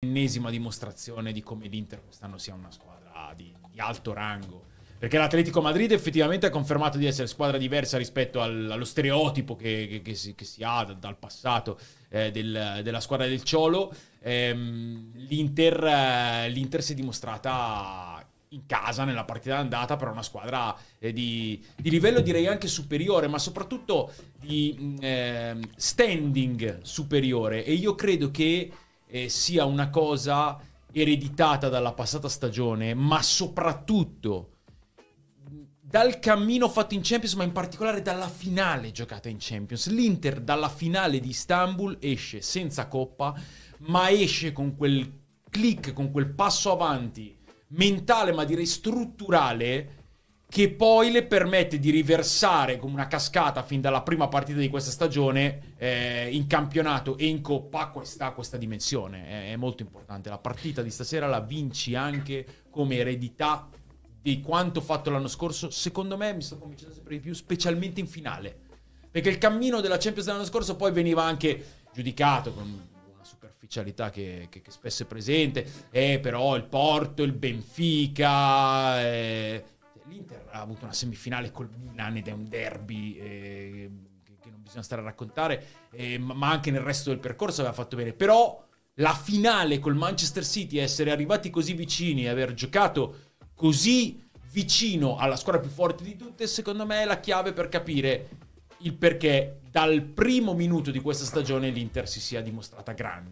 ennesima dimostrazione di come l'Inter quest'anno sia una squadra di, di alto rango. Perché l'Atletico Madrid effettivamente ha confermato di essere squadra diversa rispetto al, allo stereotipo che, che, che, si, che, si, ha dal passato eh, del, della squadra del Ciolo. Ehm, L'Inter, eh, L'Inter si è dimostrata in casa nella partita d'andata, per una squadra eh, di, di, livello direi anche superiore, ma soprattutto di eh, standing superiore. E io credo che eh, sia una cosa ereditata dalla passata stagione, ma soprattutto dal cammino fatto in Champions, ma in particolare dalla finale giocata in Champions. L'Inter dalla finale di Istanbul esce senza coppa, ma esce con quel click, con quel passo avanti mentale, ma direi strutturale che poi le permette di riversare come una cascata fin dalla prima partita di questa stagione eh, in campionato e in coppa questa, questa dimensione. È, è, molto importante. La partita di stasera la vinci anche come eredità di quanto fatto l'anno scorso. Secondo me mi sto convincendo sempre di più, specialmente in finale. Perché il cammino della Champions dell'anno scorso poi veniva anche giudicato con una superficialità che, che, che, spesso è presente, eh, però il Porto, il Benfica, eh, l'Inter ha avuto una semifinale col Milan ed è un derby eh, che non bisogna stare a raccontare, eh, ma anche nel resto del percorso aveva fatto bene. Però la finale col Manchester City, essere arrivati così vicini e aver giocato così vicino alla squadra più forte di tutte, secondo me è la chiave per capire il perché dal primo minuto di questa stagione l'Inter si sia dimostrata grande.